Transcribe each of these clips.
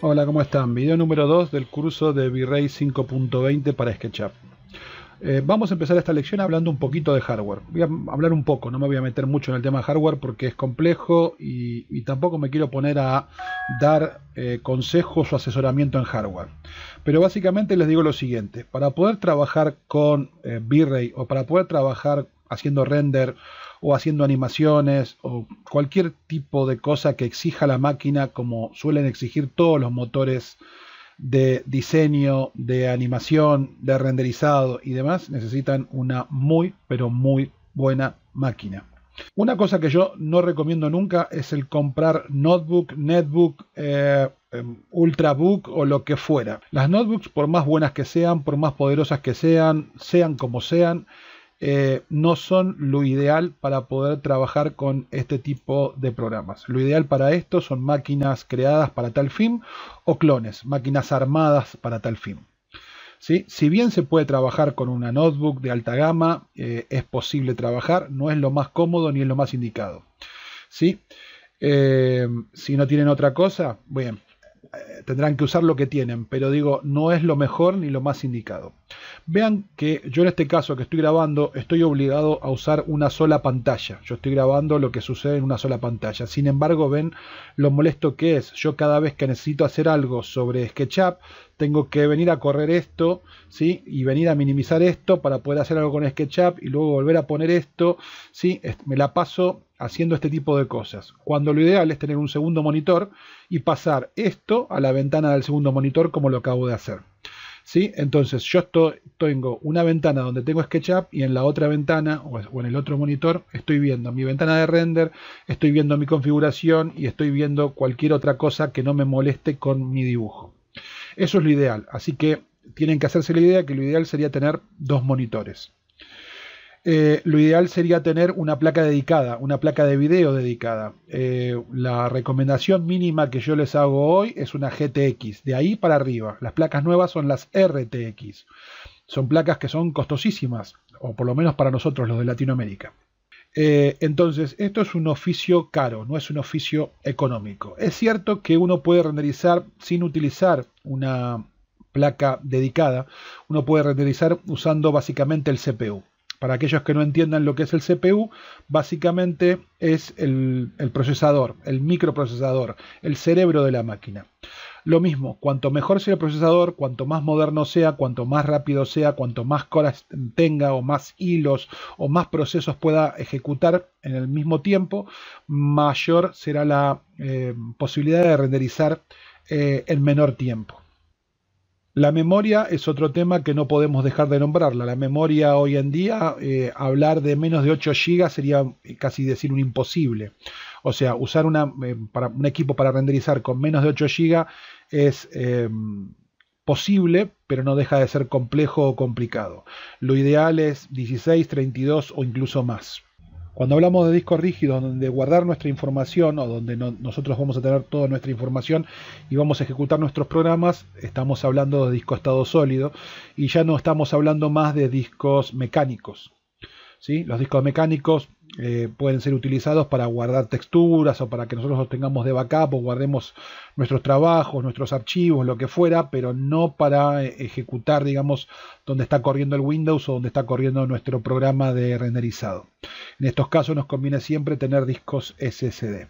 Hola, ¿cómo están? Video número 2 del curso de V-Ray 5.20 para SketchUp. Eh, vamos a empezar esta lección hablando un poquito de hardware. Voy a hablar un poco, no me voy a meter mucho en el tema de hardware porque es complejo y, tampoco me quiero poner a dar eh, consejos o asesoramiento en hardware. Pero básicamente les digo lo siguiente, para poder trabajar con eh, V-Ray o para poder trabajar haciendo render o haciendo animaciones o cualquier tipo de cosa que exija la máquina como suelen exigir todos los motores de diseño, de animación, de renderizado y demás, necesitan una muy, pero muy buena máquina. Una cosa que yo no recomiendo nunca es el comprar notebook, netbook, eh, em, ultrabook o lo que fuera. Las notebooks, por más buenas que sean, por más poderosas que sean, sean como sean, eh, no son lo ideal para poder trabajar con este tipo de programas. Lo ideal para esto son máquinas creadas para tal fin o clones, máquinas armadas para tal fin. ¿Sí? Si bien se puede trabajar con una notebook de alta gama, eh, es posible trabajar, no es lo más cómodo ni es lo más indicado. ¿Sí? Eh, si no tienen otra cosa, bien, eh, tendrán que usar lo que tienen, pero digo, no es lo mejor ni lo más indicado. Vean que yo en este caso que estoy grabando estoy obligado a usar una sola pantalla. Yo estoy grabando lo que sucede en una sola pantalla. Sin embargo, ven lo molesto que es. Yo cada vez que necesito hacer algo sobre SketchUp, tengo que venir a correr esto, ¿sí? Y venir a minimizar esto para poder hacer algo con SketchUp y luego volver a poner esto, ¿sí? Me la paso haciendo este tipo de cosas, cuando lo ideal es tener un segundo monitor y pasar esto a la ventana del segundo monitor como lo acabo de hacer. ¿Sí? Entonces yo tengo una ventana donde tengo SketchUp y en la otra ventana o en el otro monitor estoy viendo mi ventana de render, estoy viendo mi configuración y estoy viendo cualquier otra cosa que no me moleste con mi dibujo. Eso es lo ideal, así que tienen que hacerse la idea que lo ideal sería tener dos monitores. Eh, lo ideal sería tener una placa dedicada, una placa de video dedicada. Eh, la recomendación mínima que yo les hago hoy es una GTX, de ahí para arriba. Las placas nuevas son las RTX. Son placas que son costosísimas, o por lo menos para nosotros los de Latinoamérica. Eh, entonces, esto es un oficio caro, no es un oficio económico. Es cierto que uno puede renderizar sin utilizar una placa dedicada, uno puede renderizar usando básicamente el CPU para aquellos que no entiendan lo que es el CPU, básicamente es el, procesador, el microprocesador, el cerebro de la máquina. Lo mismo, cuanto mejor sea el procesador, cuanto más moderno sea, cuanto más rápido sea, cuanto más colas tenga o más hilos o más procesos pueda ejecutar en el mismo tiempo, mayor será la eh, posibilidad de renderizar eh, en menor tiempo. La memoria es otro tema que no podemos dejar de nombrarla. La memoria hoy en día, eh, hablar de menos de 8 GB sería eh, casi decir un imposible. O sea, usar eh, para, un equipo para renderizar con menos de 8 GB es posible, pero no deja de ser complejo o complicado. Lo ideal es 16, 32 o incluso más. Cuando hablamos de discos rígidos, donde guardar nuestra información o donde nosotros vamos a tener toda nuestra información y vamos a ejecutar nuestros programas, estamos hablando de disco estado sólido y ya no estamos hablando más de discos mecánicos. ¿sí? Los discos mecánicos eh, pueden ser utilizados para guardar texturas o para que nosotros los tengamos de backup o guardemos nuestros trabajos, nuestros archivos, lo que fuera, pero no para eh, ejecutar, digamos, donde está corriendo el Windows o donde está corriendo nuestro programa de renderizado. En estos casos nos conviene siempre tener discos SSD.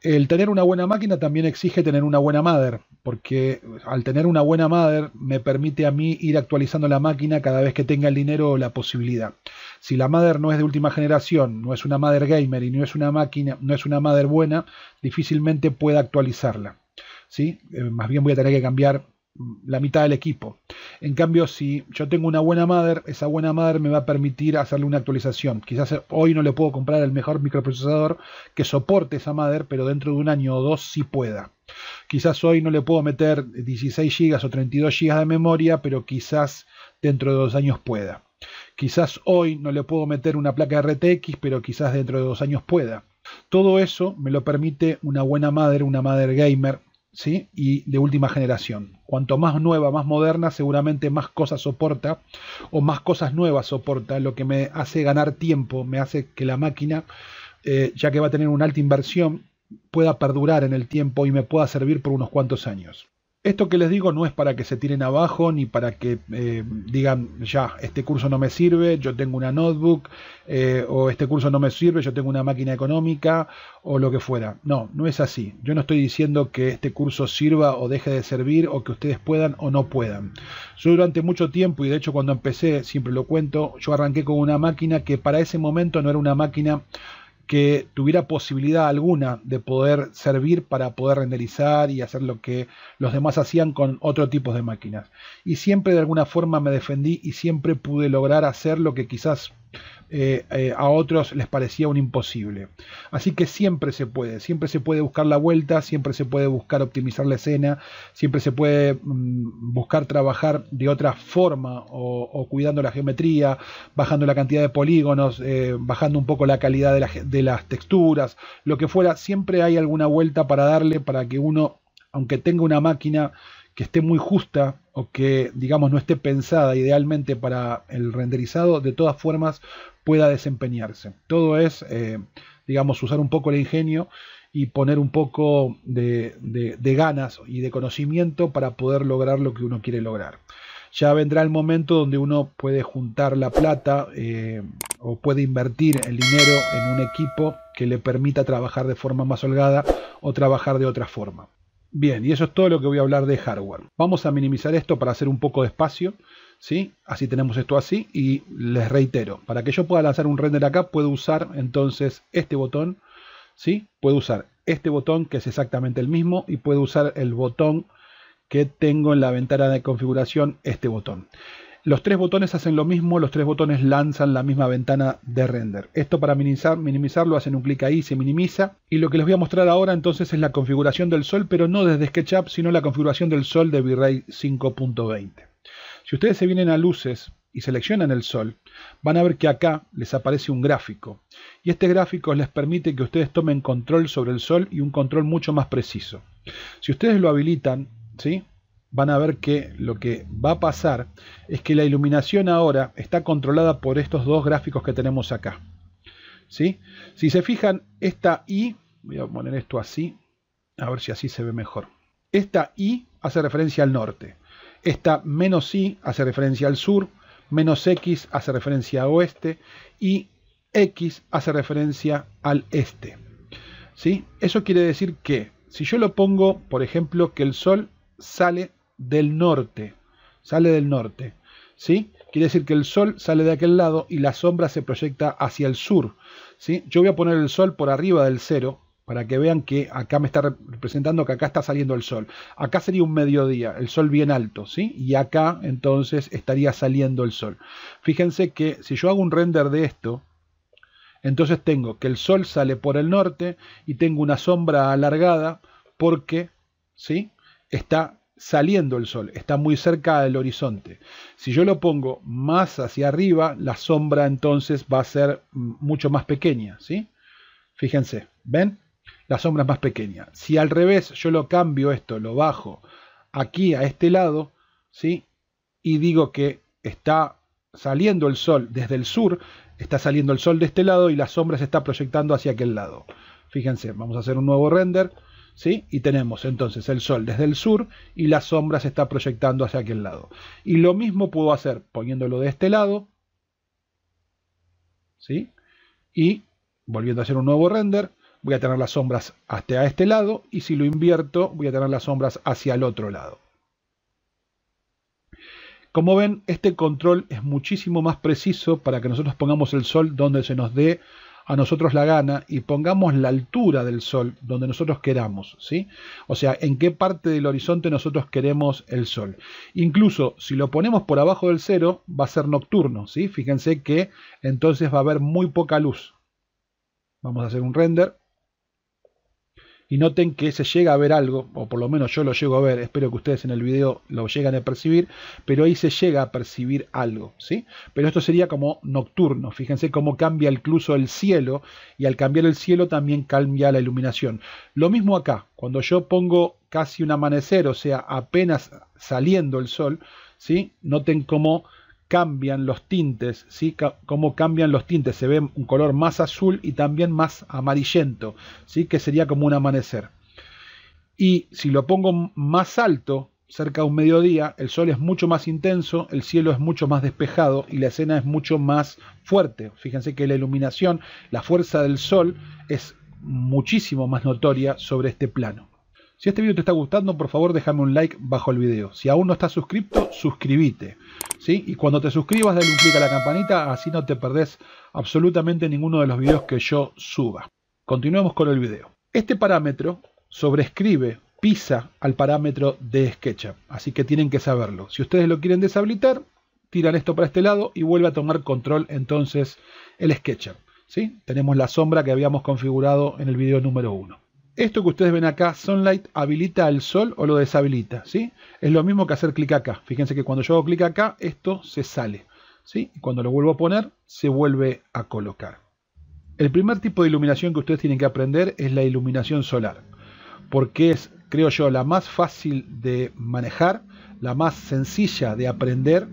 El tener una buena máquina también exige tener una buena madre, porque al tener una buena madre me permite a mí ir actualizando la máquina cada vez que tenga el dinero o la posibilidad. Si la madre no es de última generación, no es una madre gamer y no es una máquina, no es una madre buena, difícilmente pueda actualizarla. ¿sí? Eh, más bien voy a tener que cambiar la mitad del equipo. En cambio, si yo tengo una buena madre, esa buena madre me va a permitir hacerle una actualización. Quizás hoy no le puedo comprar el mejor microprocesador que soporte esa madre, pero dentro de un año o dos sí pueda. Quizás hoy no le puedo meter 16 GB o 32 GB de memoria, pero quizás dentro de dos años pueda. Quizás hoy no le puedo meter una placa RTX, pero quizás dentro de dos años pueda. Todo eso me lo permite una buena madre, una madre gamer, y de última generación. Cuanto más nueva, más moderna, seguramente más cosas soporta o más cosas nuevas soporta, lo que me hace ganar tiempo, me hace que la máquina, eh, ya que va a tener una alta inversión, pueda perdurar en el tiempo y me pueda servir por unos cuantos años. Esto que les digo no es para que se tiren abajo ni para que eh, digan, ya, este curso no me sirve, yo tengo una notebook, eh, o este curso no me sirve, yo tengo una máquina económica, o lo que fuera. No, no es así. Yo no estoy diciendo que este curso sirva o deje de servir, o que ustedes puedan o no puedan. Yo durante mucho tiempo, y de hecho cuando empecé, siempre lo cuento, yo arranqué con una máquina que para ese momento no era una máquina que tuviera posibilidad alguna de poder servir para poder renderizar y hacer lo que los demás hacían con otro tipo de máquinas. Y siempre de alguna forma me defendí y siempre pude lograr hacer lo que quizás eh, eh, a otros les parecía un imposible. Así que siempre se puede, siempre se puede buscar la vuelta, siempre se puede buscar optimizar la escena, siempre se puede mm, buscar trabajar de otra forma o, cuidando la geometría, bajando la cantidad de polígonos, eh, bajando un poco la calidad de, de las texturas, lo que fuera, siempre hay alguna vuelta para darle para que uno, aunque tenga una máquina que esté muy justa o que digamos no esté pensada idealmente para el renderizado, de todas formas pueda desempeñarse. Todo es, eh, digamos, usar un poco el ingenio y poner un poco de, ganas y de conocimiento para poder lograr lo que uno quiere lograr. Ya vendrá el momento donde uno puede juntar la plata eh, o puede invertir el dinero en un equipo que le permita trabajar de forma más holgada o trabajar de otra forma. Bien, y eso es todo lo que voy a hablar de hardware. Vamos a minimizar esto para hacer un poco de espacio. Así tenemos esto así y les reitero, para que yo pueda lanzar un render acá puedo usar entonces este botón, ¿sí? Puedo usar este botón que es exactamente el mismo y puedo usar el botón que tengo en la ventana de configuración, este botón. Los tres botones hacen lo mismo, los tres botones lanzan la misma ventana de render. Esto para minimizar, minimizarlo hacen un clic ahí, se minimiza. Y lo que les voy a mostrar ahora entonces es la configuración del sol, pero no desde SketchUp, sino la configuración del sol de V-Ray 5.20. Si ustedes se vienen a luces y seleccionan el sol, van a ver que acá les aparece un gráfico. Y este gráfico les permite que ustedes tomen control sobre el sol y un control mucho más preciso. Si ustedes lo habilitan, ¿sí? van a ver que lo que va a pasar es que la iluminación ahora está controlada por estos dos gráficos que tenemos acá. ¿Sí? Si se fijan, esta I, voy a poner esto así, a ver si así se ve mejor. Esta I hace referencia al norte. Esta menos i hace referencia al sur, menos x hace referencia a oeste y x hace referencia al este. ¿Sí? Eso quiere decir que si yo lo pongo, por ejemplo, que el sol sale del norte, sale del norte, ¿sí? Quiere decir que el sol sale de aquel lado y la sombra se proyecta hacia el sur, ¿sí? Yo voy a poner el sol por arriba del cero, para que vean que acá me está representando que acá está saliendo el sol. Acá sería un mediodía, el sol bien alto, ¿sí? Y acá entonces estaría saliendo el sol. Fíjense que si yo hago un render de esto, entonces tengo que el sol sale por el norte y tengo una sombra alargada porque, ¿sí? Está saliendo el sol, está muy cerca del horizonte. Si yo lo pongo más hacia arriba, la sombra entonces va a ser mm, mucho más pequeña, ¿sí? Fíjense, ¿ven? la sombra es más pequeña. Si al revés yo lo cambio esto, lo bajo aquí a este lado, ¿sí? Y digo que está saliendo el sol desde el sur, está saliendo el sol de este lado y la sombra se está proyectando hacia aquel lado. Fíjense, vamos a hacer un nuevo render, ¿sí? Y tenemos entonces el sol desde el sur y la sombra se está proyectando hacia aquel lado. Y lo mismo puedo hacer poniéndolo de este lado, ¿sí? Y volviendo a hacer un nuevo render, voy a tener las sombras hasta este lado y si lo invierto voy a tener las sombras hacia el otro lado. Como ven, este control es muchísimo más preciso para que nosotros pongamos el sol donde se nos dé a nosotros la gana y pongamos la altura del sol donde nosotros queramos, ¿sí? O sea, en qué parte del horizonte nosotros queremos el sol. Incluso si lo ponemos por abajo del cero, va a ser nocturno, ¿sí? Fíjense que entonces va a haber muy poca luz. Vamos a hacer un render y noten que se llega a ver algo, o por lo menos yo lo llego a ver, espero que ustedes en el video lo lleguen a percibir, pero ahí se llega a percibir algo, ¿sí? Pero esto sería como nocturno, fíjense cómo cambia incluso el cielo, y al cambiar el cielo también cambia la iluminación. Lo mismo acá, cuando yo pongo casi un amanecer, o sea, apenas saliendo el sol, ¿sí? Noten cómo cambian los tintes, ¿sí? Cómo cambian los tintes, se ve un color más azul y también más amarillento, ¿sí? Que sería como un amanecer. Y si lo pongo más alto, cerca de un mediodía, el sol es mucho más intenso, el cielo es mucho más despejado y la escena es mucho más fuerte. Fíjense que la iluminación, la fuerza del sol es muchísimo más notoria sobre este plano. Si este video te está gustando, por favor déjame un like bajo el video. Si aún no estás suscrito, suscríbete. ¿sí? Y cuando te suscribas, dale un clic a la campanita, así no te perdés absolutamente ninguno de los videos que yo suba. Continuemos con el video. Este parámetro sobrescribe, pisa al parámetro de SketchUp, así que tienen que saberlo. Si ustedes lo quieren deshabilitar, tiran esto para este lado y vuelve a tomar control entonces el SketchUp. ¿sí? Tenemos la sombra que habíamos configurado en el video número 1. Esto que ustedes ven acá, Sunlight, habilita el sol o lo deshabilita. ¿sí? Es lo mismo que hacer clic acá. Fíjense que cuando yo hago clic acá, esto se sale. ¿sí? cuando lo vuelvo a poner, se vuelve a colocar. El primer tipo de iluminación que ustedes tienen que aprender es la iluminación solar. Porque es, creo yo, la más fácil de manejar, la más sencilla de aprender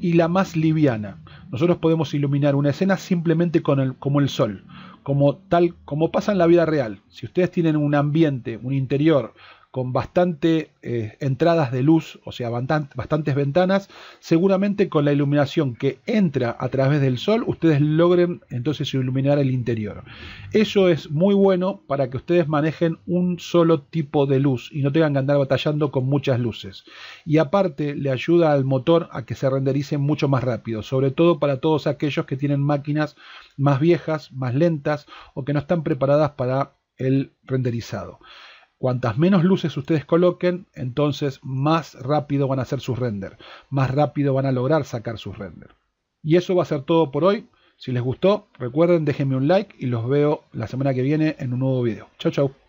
y la más liviana. Nosotros podemos iluminar una escena simplemente con el, como el sol como tal como pasa en la vida real. Si ustedes tienen un ambiente, un interior con bastante eh, entradas de luz, o sea, bastantes ventanas, seguramente con la iluminación que entra a través del sol, ustedes logren entonces iluminar el interior. Eso es muy bueno para que ustedes manejen un solo tipo de luz y no tengan que andar batallando con muchas luces. Y aparte le ayuda al motor a que se renderice mucho más rápido, sobre todo para todos aquellos que tienen máquinas más viejas, más lentas o que no están preparadas para el renderizado. Cuantas menos luces ustedes coloquen, entonces más rápido van a hacer sus render, más rápido van a lograr sacar sus render. Y eso va a ser todo por hoy. Si les gustó, recuerden, déjenme un like y los veo la semana que viene en un nuevo video. Chau, chau.